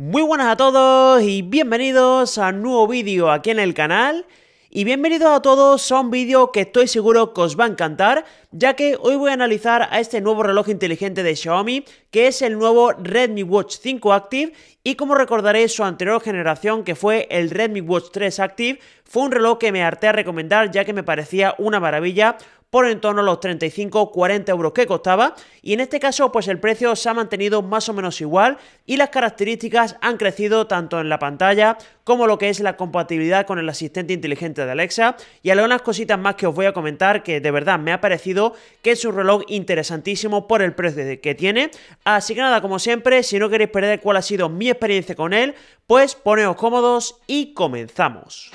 Muy buenas a todos y bienvenidos a un nuevo vídeo aquí en el canal. Y bienvenidos a todos a un vídeo que estoy seguro que os va a encantar, ya que hoy voy a analizar a este nuevo reloj inteligente de Xiaomi, que es el nuevo Redmi Watch 5 Active, y como recordaréis su anterior generación, que fue el Redmi Watch 3 Active, fue un reloj que me harté a recomendar ya que me parecía una maravilla, por en torno a los 35-40 euros que costaba y en este caso pues el precio se ha mantenido más o menos igual y las características han crecido tanto en la pantalla como lo que es la compatibilidad con el asistente inteligente de Alexa y algunas cositas más que os voy a comentar que de verdad me ha parecido que es un reloj interesantísimo por el precio que tiene así que nada como siempre si no queréis perder cuál ha sido mi experiencia con él pues poneos cómodos y comenzamos.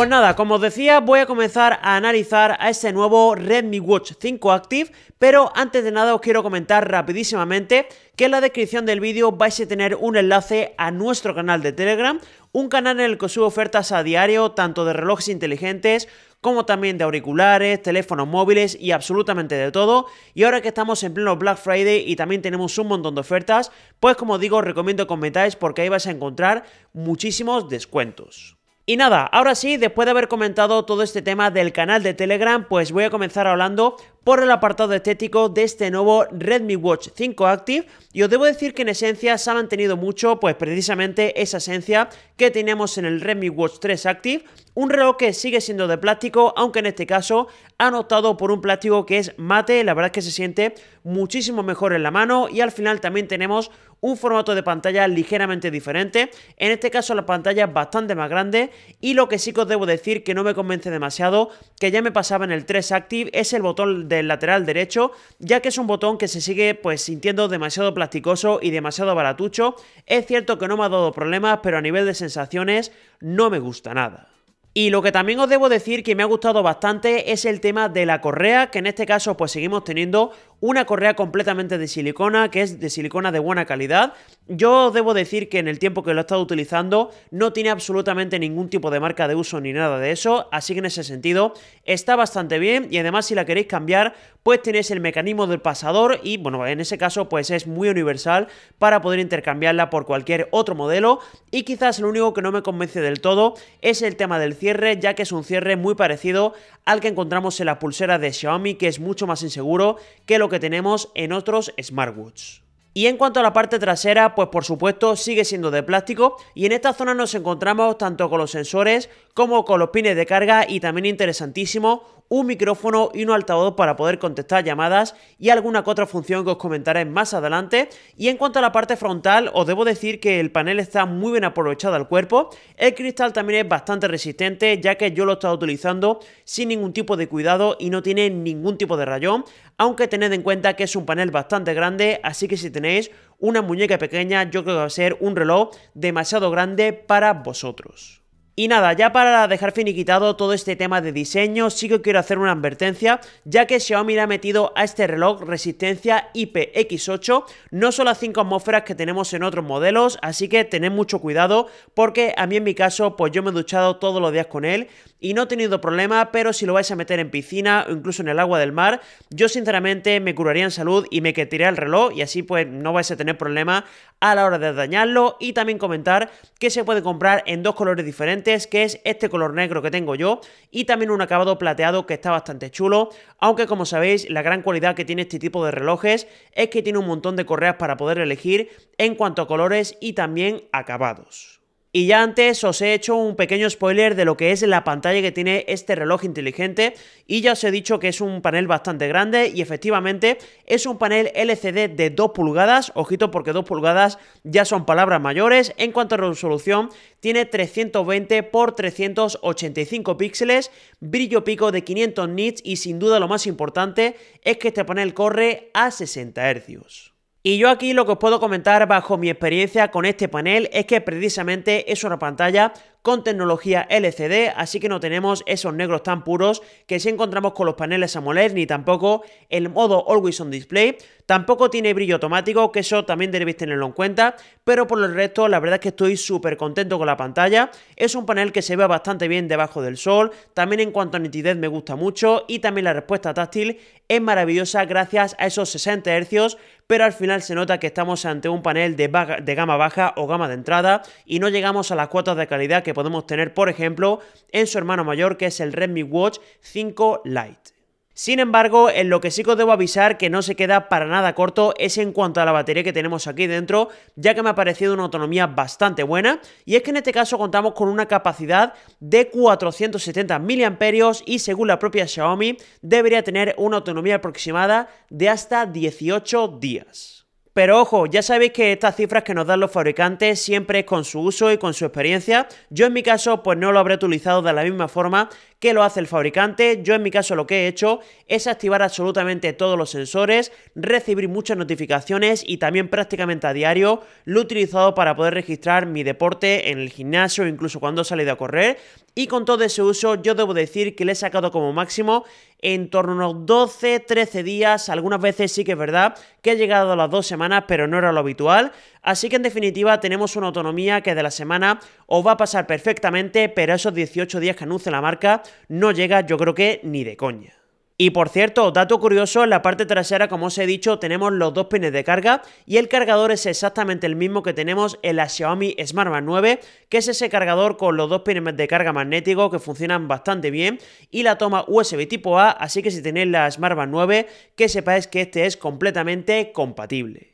Pues nada, como os decía, voy a comenzar a analizar a este nuevo Redmi Watch 5 Active, pero antes de nada os quiero comentar rapidísimamente que en la descripción del vídeo vais a tener un enlace a nuestro canal de Telegram, un canal en el que subo ofertas a diario, tanto de relojes inteligentes como también de auriculares, teléfonos móviles y absolutamente de todo. Y ahora que estamos en pleno Black Friday y también tenemos un montón de ofertas, pues como digo, os recomiendo comentáis porque ahí vais a encontrar muchísimos descuentos. Y nada, ahora sí, después de haber comentado todo este tema del canal de Telegram, pues voy a comenzar hablando por el apartado estético de este nuevo Redmi Watch 5 Active y os debo decir que en esencia se ha mantenido mucho pues precisamente esa esencia que tenemos en el Redmi Watch 3 Active, un reloj que sigue siendo de plástico aunque en este caso han optado por un plástico que es mate, la verdad es que se siente muchísimo mejor en la mano y al final también tenemos un formato de pantalla ligeramente diferente. En este caso la pantalla es bastante más grande y lo que sí que os debo decir que no me convence demasiado, que ya me pasaba en el 3 Active, es el botón del lateral derecho, ya que es un botón que se sigue pues sintiendo demasiado plasticoso y demasiado baratucho. Es cierto que no me ha dado problemas, pero a nivel de sensaciones no me gusta nada. Y lo que también os debo decir que me ha gustado bastante es el tema de la correa, que en este caso pues seguimos teniendo una correa completamente de silicona, que es de silicona de buena calidad. Yo debo decir que en el tiempo que lo he estado utilizando no tiene absolutamente ningún tipo de marca de uso ni nada de eso, así que en ese sentido está bastante bien y además si la queréis cambiar, pues tenéis el mecanismo del pasador y bueno, en ese caso pues es muy universal para poder intercambiarla por cualquier otro modelo y quizás lo único que no me convence del todo es el tema del cierre, ya que es un cierre muy parecido al que encontramos en la pulsera de Xiaomi, que es mucho más inseguro que lo que tenemos en otros smartwatch. Y en cuanto a la parte trasera, pues por supuesto sigue siendo de plástico y en esta zona nos encontramos tanto con los sensores como con los pines de carga y también interesantísimo un micrófono y un altavoz para poder contestar llamadas y alguna otra función que os comentaré más adelante. Y en cuanto a la parte frontal, os debo decir que el panel está muy bien aprovechado al cuerpo. El cristal también es bastante resistente, ya que yo lo he estado utilizando sin ningún tipo de cuidado y no tiene ningún tipo de rayón, aunque tened en cuenta que es un panel bastante grande, así que si tenéis una muñeca pequeña, yo creo que va a ser un reloj demasiado grande para vosotros. Y nada, ya para dejar finiquitado todo este tema de diseño, sí que quiero hacer una advertencia, ya que Xiaomi le ha metido a este reloj resistencia IPX8, no son las 5 atmósferas que tenemos en otros modelos, así que tened mucho cuidado, porque a mí en mi caso, pues yo me he duchado todos los días con él y no he tenido problema, pero si lo vais a meter en piscina o incluso en el agua del mar, yo sinceramente me curaría en salud y me quitaría el reloj y así pues no vais a tener problema a la hora de dañarlo y también comentar que se puede comprar en dos colores diferentes que es este color negro que tengo yo, y también un acabado plateado que está bastante chulo, aunque como sabéis, la gran cualidad que tiene este tipo de relojes es que tiene un montón de correas para poder elegir en cuanto a colores y también acabados. Y ya antes os he hecho un pequeño spoiler de lo que es la pantalla que tiene este reloj inteligente y ya os he dicho que es un panel bastante grande y efectivamente es un panel LCD de 2 pulgadas, ojito porque 2 pulgadas ya son palabras mayores, en cuanto a resolución tiene 320 x 385 píxeles, brillo pico de 500 nits y sin duda lo más importante es que este panel corre a 60 Hz. Y yo aquí lo que os puedo comentar bajo mi experiencia con este panel es que precisamente es una pantalla con tecnología LCD, así que no tenemos esos negros tan puros que si encontramos con los paneles AMOLED, ni tampoco el modo Always on Display. Tampoco tiene brillo automático, que eso también debéis tenerlo en cuenta, pero por el resto la verdad es que estoy súper contento con la pantalla. Es un panel que se ve bastante bien debajo del sol, también en cuanto a nitidez me gusta mucho y también la respuesta táctil es maravillosa gracias a esos 60 Hz, pero al final se nota que estamos ante un panel de, de gama baja o gama de entrada y no llegamos a las cuotas de calidad que que podemos tener, por ejemplo, en su hermano mayor, que es el Redmi Watch 5 Lite. Sin embargo, en lo que sí que os debo avisar que no se queda para nada corto es en cuanto a la batería que tenemos aquí dentro, ya que me ha parecido una autonomía bastante buena, y es que en este caso contamos con una capacidad de 470 mAh y según la propia Xiaomi debería tener una autonomía aproximada de hasta 18 días. Pero ojo, ya sabéis que estas cifras que nos dan los fabricantes siempre es con su uso y con su experiencia. Yo en mi caso pues no lo habré utilizado de la misma forma ...que lo hace el fabricante? Yo en mi caso lo que he hecho es activar absolutamente todos los sensores, recibir muchas notificaciones y también prácticamente a diario lo he utilizado para poder registrar mi deporte en el gimnasio, o incluso cuando he salido a correr. Y con todo ese uso yo debo decir que le he sacado como máximo en torno a unos 12, 13 días, algunas veces sí que es verdad que he llegado a las dos semanas, pero no era lo habitual. Así que en definitiva tenemos una autonomía que de la semana os va a pasar perfectamente, pero esos 18 días que anuncia la marca no llega yo creo que ni de coña. Y por cierto, dato curioso, en la parte trasera, como os he dicho, tenemos los dos pines de carga y el cargador es exactamente el mismo que tenemos en la Xiaomi Smart 9, que es ese cargador con los dos pines de carga magnético que funcionan bastante bien y la toma USB tipo A, así que si tenéis la Smart 9, que sepáis que este es completamente compatible.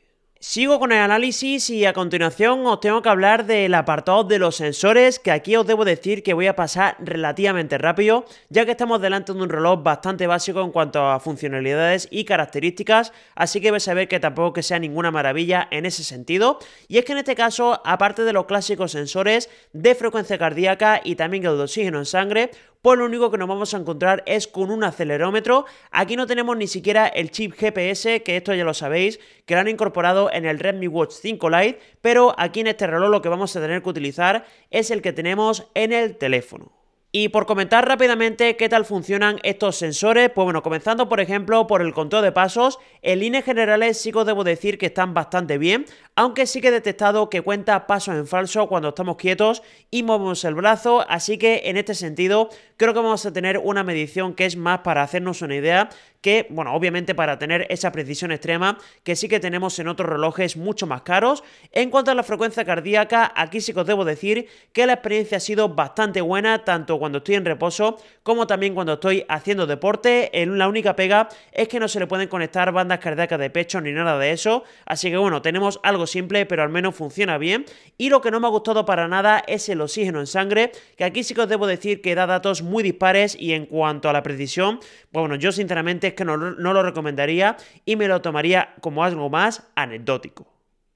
Sigo con el análisis y a continuación os tengo que hablar del apartado de los sensores, que aquí os debo decir que voy a pasar relativamente rápido, ya que estamos delante de un reloj bastante básico en cuanto a funcionalidades y características, así que vais a ver que tampoco que sea ninguna maravilla en ese sentido. Y es que en este caso, aparte de los clásicos sensores de frecuencia cardíaca y también el de oxígeno en sangre, pues lo único que nos vamos a encontrar es con un acelerómetro. Aquí no tenemos ni siquiera el chip GPS, que esto ya lo sabéis, que lo han incorporado en el Redmi Watch 5 Lite, pero aquí en este reloj lo que vamos a tener que utilizar es el que tenemos en el teléfono. Y por comentar rápidamente qué tal funcionan estos sensores, pues bueno, comenzando por ejemplo por el control de pasos, en líneas generales sí que os debo decir que están bastante bien, aunque sí que he detectado que cuenta pasos en falso cuando estamos quietos y movemos el brazo, así que en este sentido creo que vamos a tener una medición que es más para hacernos una idea que, bueno, obviamente para tener esa precisión extrema que sí que tenemos en otros relojes mucho más caros. En cuanto a la frecuencia cardíaca, aquí sí que os debo decir que la experiencia ha sido bastante buena, tanto cuando estoy en reposo como también cuando estoy haciendo deporte. La única pega es que no se le pueden conectar bandas cardíacas de pecho ni nada de eso, así que bueno, tenemos algo simple, pero al menos funciona bien. Y lo que no me ha gustado para nada es el oxígeno en sangre, que aquí sí que os debo decir que da datos muy dispares y en cuanto a la precisión, bueno, yo sinceramente es que no, no lo recomendaría y me lo tomaría como algo más anecdótico.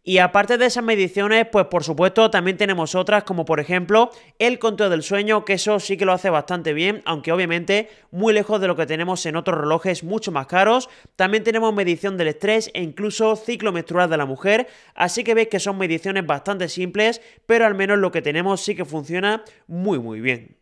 Y aparte de esas mediciones, pues por supuesto también tenemos otras como por ejemplo el conteo del sueño, que eso sí que lo hace bastante bien, aunque obviamente muy lejos de lo que tenemos en otros relojes mucho más caros. También tenemos medición del estrés e incluso ciclo menstrual de la mujer, así que veis que son mediciones bastante simples, pero al menos lo que tenemos sí que funciona muy muy bien.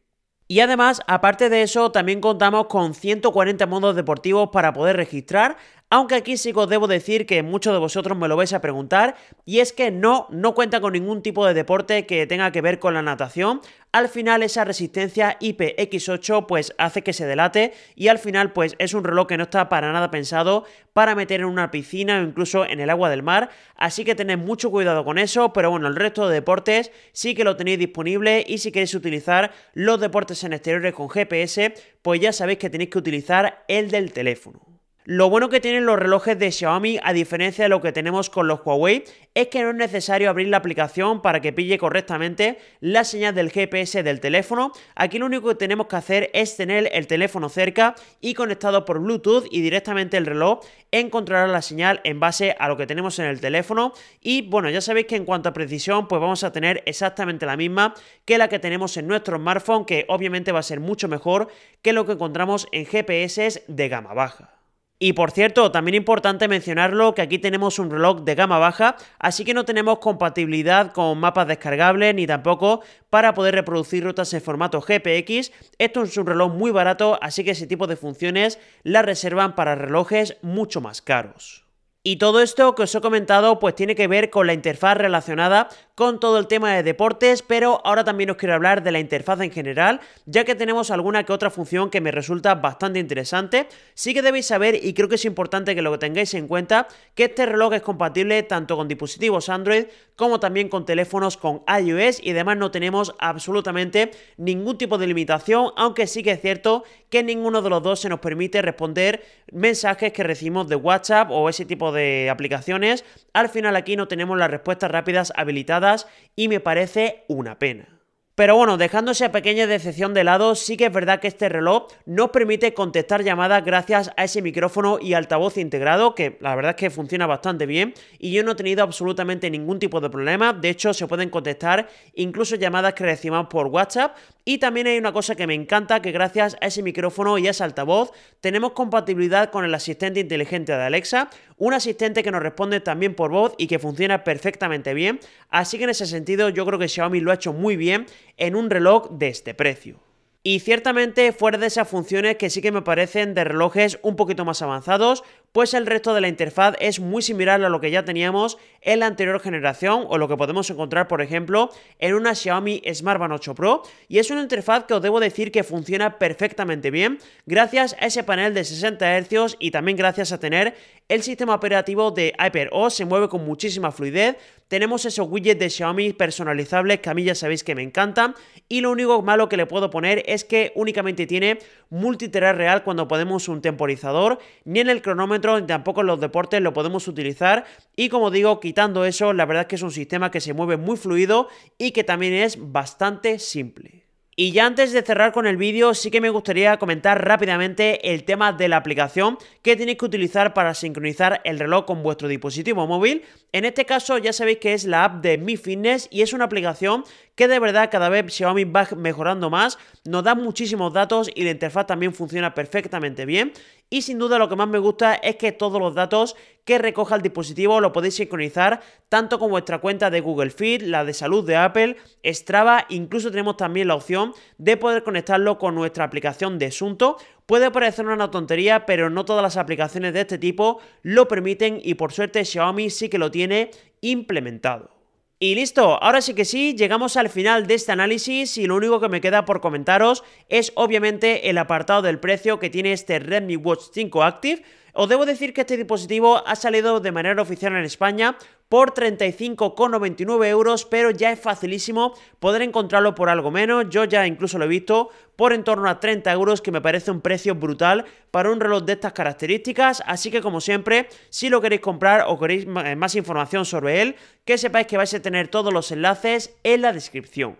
Y además, aparte de eso, también contamos con 140 modos deportivos para poder registrar, aunque aquí sí os debo decir que muchos de vosotros me lo vais a preguntar y es que no, no cuenta con ningún tipo de deporte que tenga que ver con la natación. Al final esa resistencia IPX8 pues hace que se delate y al final pues es un reloj que no está para nada pensado para meter en una piscina o incluso en el agua del mar, así que tened mucho cuidado con eso, pero bueno, el resto de deportes sí que lo tenéis disponible y si queréis utilizar los deportes en exteriores con GPS, pues ya sabéis que tenéis que utilizar el del teléfono. Lo bueno que tienen los relojes de Xiaomi, a diferencia de lo que tenemos con los Huawei, es que no es necesario abrir la aplicación para que pille correctamente la señal del GPS del teléfono. Aquí lo único que tenemos que hacer es tener el teléfono cerca y conectado por Bluetooth y directamente el reloj encontrará la señal en base a lo que tenemos en el teléfono. Y bueno, ya sabéis que en cuanto a precisión, pues vamos a tener exactamente la misma que la que tenemos en nuestro smartphone, que obviamente va a ser mucho mejor que lo que encontramos en GPS de gama baja. Y por cierto, también importante mencionarlo que aquí tenemos un reloj de gama baja, así que no tenemos compatibilidad con mapas descargables ni tampoco para poder reproducir rutas en formato GPX. Esto es un reloj muy barato, así que ese tipo de funciones las reservan para relojes mucho más caros. Y todo esto que os he comentado pues tiene que ver con la interfaz relacionada con todo el tema de deportes, pero ahora también os quiero hablar de la interfaz en general, ya que tenemos alguna que otra función que me resulta bastante interesante. Sí que debéis saber, y creo que es importante que lo tengáis en cuenta, que este reloj es compatible tanto con dispositivos Android como también con teléfonos con iOS y además no tenemos absolutamente ningún tipo de limitación, aunque sí que es cierto que ninguno de los dos se nos permite responder mensajes que recibimos de WhatsApp o ese tipo de aplicaciones. Al final aquí no tenemos las respuestas rápidas habilitadas y me parece una pena. Pero bueno, dejando esa pequeña decepción de lado, sí que es verdad que este reloj nos permite contestar llamadas gracias a ese micrófono y altavoz integrado, que la verdad es que funciona bastante bien y yo no he tenido absolutamente ningún tipo de problema. De hecho, se pueden contestar incluso llamadas que recibamos por WhatsApp y también hay una cosa que me encanta, que gracias a ese micrófono y a ese altavoz tenemos compatibilidad con el asistente inteligente de Alexa, un asistente que nos responde también por voz y que funciona perfectamente bien. Así que en ese sentido yo creo que Xiaomi lo ha hecho muy bien en un reloj de este precio. Y ciertamente fuera de esas funciones que sí que me parecen de relojes un poquito más avanzados, pues el resto de la interfaz es muy similar a lo que ya teníamos en la anterior generación o lo que podemos encontrar, por ejemplo, en una Xiaomi Smart 8 Pro y es una interfaz que os debo decir que funciona perfectamente bien gracias a ese panel de 60 Hz y también gracias a tener el sistema operativo de HyperOS se mueve con muchísima fluidez. Tenemos esos widgets de Xiaomi personalizables que a mí ya sabéis que me encantan. Y lo único malo que le puedo poner es que únicamente tiene multitarea real cuando ponemos un temporizador. Ni en el cronómetro ni tampoco en los deportes lo podemos utilizar. Y como digo, quitando eso, la verdad es que es un sistema que se mueve muy fluido y que también es bastante simple. Y ya antes de cerrar con el vídeo, sí que me gustaría comentar rápidamente el tema de la aplicación que tenéis que utilizar para sincronizar el reloj con vuestro dispositivo móvil. En este caso ya sabéis que es la app de Mi Fitness y es una aplicación que de verdad cada vez se va mejorando más, nos da muchísimos datos y la interfaz también funciona perfectamente bien y sin duda lo que más me gusta es que todos los datos que recoja el dispositivo lo podéis sincronizar tanto con vuestra cuenta de Google Feed, la de salud de Apple, Strava, incluso tenemos también la opción de poder conectarlo con nuestra aplicación de Asunto. Puede parecer una tontería, pero no todas las aplicaciones de este tipo lo permiten y por suerte Xiaomi sí que lo tiene implementado. Y listo, ahora sí que sí, llegamos al final de este análisis y lo único que me queda por comentaros es obviamente el apartado del precio que tiene este Redmi Watch 5 Active. Os debo decir que este dispositivo ha salido de manera oficial en España por 35,99 euros, pero ya es facilísimo poder encontrarlo por algo menos. Yo ya incluso lo he visto por en torno a 30 euros, que me parece un precio brutal para un reloj de estas características. Así que como siempre, si lo queréis comprar o queréis eh, más información sobre él, que sepáis que vais a tener todos los enlaces en la descripción.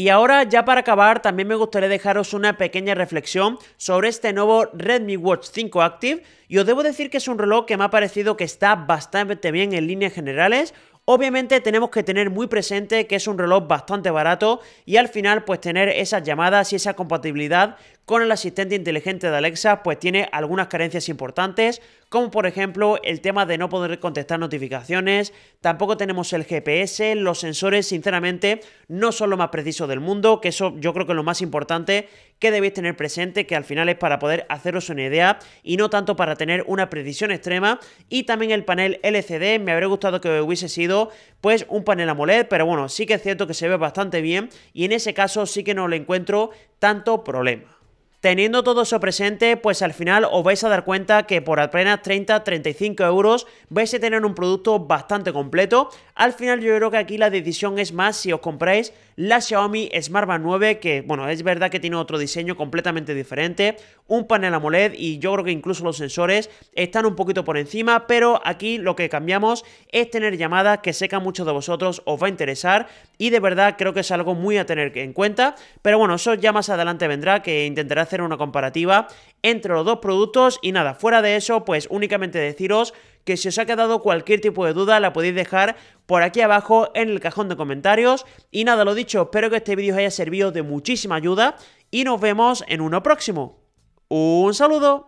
Y ahora ya para acabar también me gustaría dejaros una pequeña reflexión sobre este nuevo Redmi Watch 5 Active y os debo decir que es un reloj que me ha parecido que está bastante bien en líneas generales. Obviamente tenemos que tener muy presente que es un reloj bastante barato y al final pues tener esas llamadas y esa compatibilidad con el asistente inteligente de Alexa pues tiene algunas carencias importantes, como por ejemplo el tema de no poder contestar notificaciones, tampoco tenemos el GPS, los sensores sinceramente no son lo más preciso del mundo, que eso yo creo que es lo más importante que debéis tener presente, que al final es para poder haceros una idea y no tanto para tener una precisión extrema, y también el panel LCD, me habría gustado que hubiese sido pues un panel AMOLED, pero bueno, sí que es cierto que se ve bastante bien y en ese caso sí que no le encuentro tanto problema. Teniendo todo eso presente, pues al final os vais a dar cuenta que por apenas 30-35 euros vais a tener un producto bastante completo. Al final yo creo que aquí la decisión es más si os compráis la Xiaomi Smart Band 9, que bueno, es verdad que tiene otro diseño completamente diferente, un panel AMOLED y yo creo que incluso los sensores están un poquito por encima, pero aquí lo que cambiamos es tener llamadas que sé que muchos de vosotros os va a interesar y de verdad creo que es algo muy a tener en cuenta, pero bueno, eso ya más adelante vendrá que intentaré hacer una comparativa entre los dos productos y nada, fuera de eso, pues únicamente deciros que si os ha quedado cualquier tipo de duda la podéis dejar por aquí abajo en el cajón de comentarios y nada, lo dicho, espero que este vídeo os haya servido de muchísima ayuda y nos vemos en uno próximo. Un saludo.